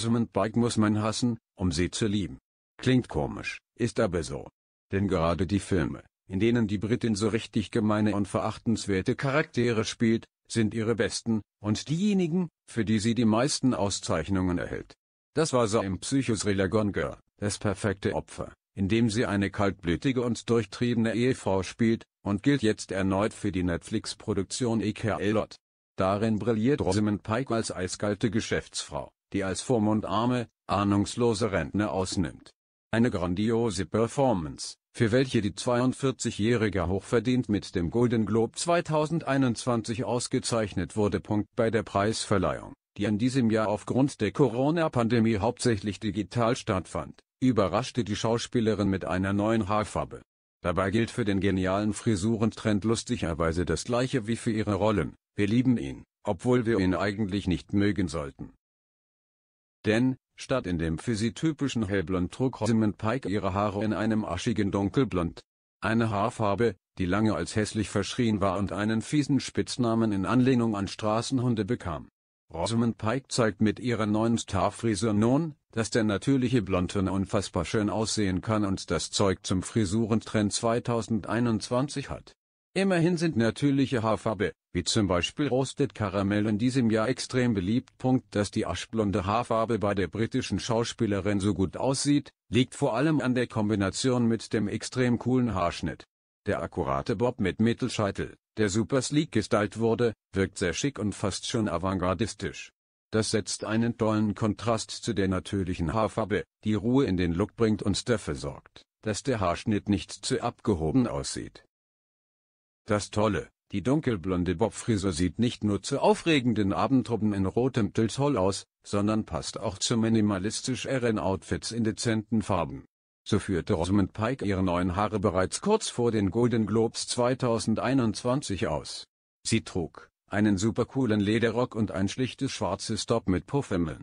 Rosamund Pike muss man hassen, um sie zu lieben. Klingt komisch, ist aber so. Denn gerade die Filme, in denen die Britin so richtig gemeine und verachtenswerte Charaktere spielt, sind ihre besten, und diejenigen, für die sie die meisten Auszeichnungen erhält. Das war so im Psychothriller Gone Girl, das perfekte Opfer, in dem sie eine kaltblütige und durchtriebene Ehefrau spielt, und gilt jetzt erneut für die Netflix-Produktion Ike Lot. Darin brilliert Rosamund Pike als eiskalte Geschäftsfrau, die als vormundarme, ahnungslose Rentner ausnimmt. Eine grandiose Performance, für welche die 42-Jährige hochverdient mit dem Golden Globe 2021 ausgezeichnet wurde. Bei der Preisverleihung, die in diesem Jahr aufgrund der Corona-Pandemie hauptsächlich digital stattfand, überraschte die Schauspielerin mit einer neuen Haarfarbe. Dabei gilt für den genialen Frisurentrend lustigerweise das gleiche wie für ihre Rollen, wir lieben ihn, obwohl wir ihn eigentlich nicht mögen sollten. Denn, statt in dem für sie typischen Hellblond trug Rosamund Pike ihre Haare in einem aschigen Dunkelblond. Eine Haarfarbe, die lange als hässlich verschrien war und einen fiesen Spitznamen in Anlehnung an Straßenhunde bekam. Rosamund Pike zeigt mit ihrer neuen Starfrisur nun, dass der natürliche Blondton unfassbar schön aussehen kann und das Zeug zum Frisurentrend 2021 hat. Immerhin sind natürliche Haarfarbe, wie zum Beispiel Roasted Caramel in diesem Jahr extrem beliebt. Dass die aschblonde Haarfarbe bei der britischen Schauspielerin so gut aussieht, liegt vor allem an der Kombination mit dem extrem coolen Haarschnitt. Der akkurate Bob mit Mittelscheitel, der super sleek gestylt wurde, wirkt sehr schick und fast schon avantgardistisch. Das setzt einen tollen Kontrast zu der natürlichen Haarfarbe, die Ruhe in den Look bringt und dafür sorgt, dass der Haarschnitt nicht zu abgehoben aussieht. Das Tolle, die dunkelblonde Bobfrisur sieht nicht nur zu aufregenden Abendtruppen in rotem Tüll aus, sondern passt auch zu minimalistisch irren Outfits in dezenten Farben. So führte Rosamund Pike ihre neuen Haare bereits kurz vor den Golden Globes 2021 aus. Sie trug einen supercoolen Lederrock und ein schlichtes schwarzes Top mit Puffärmeln.